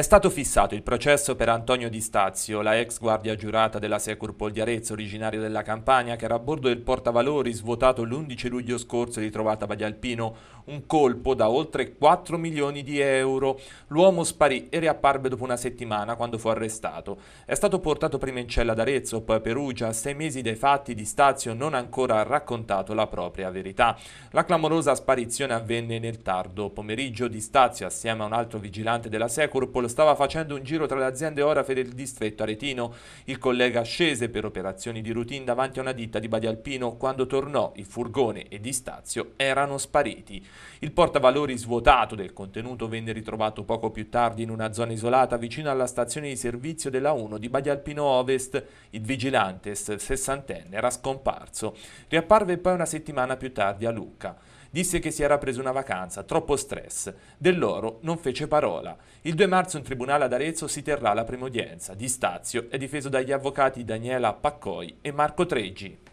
È stato fissato il processo per Antonio Di Stazio, la ex guardia giurata della Securpol di Arezzo, originaria della Campania, che era a bordo del portavalori svuotato l'11 luglio scorso e ritrovata a Baglialpino. Un colpo da oltre 4 milioni di euro. L'uomo sparì e riapparve dopo una settimana quando fu arrestato. È stato portato prima in cella ad Arezzo, poi a Perugia. A sei mesi dai fatti Di Stazio non ha ancora raccontato la propria verità. La clamorosa sparizione avvenne nel tardo pomeriggio. Di Stazio, assieme a un altro vigilante della Securpol, stava facendo un giro tra le aziende Orafe del distretto aretino. Il collega scese per operazioni di routine davanti a una ditta di Badialpino. Quando tornò, il furgone e di Stazio erano spariti. Il portavalori svuotato del contenuto venne ritrovato poco più tardi in una zona isolata vicino alla stazione di servizio della 1 di Badialpino Ovest. Il vigilante, sessantenne, era scomparso. Riapparve poi una settimana più tardi a Lucca. Disse che si era preso una vacanza, troppo stress. Dell'oro non fece parola. Il 2 marzo in tribunale ad Arezzo si terrà la prima udienza. Di Stazio è difeso dagli avvocati Daniela Paccoi e Marco Treggi.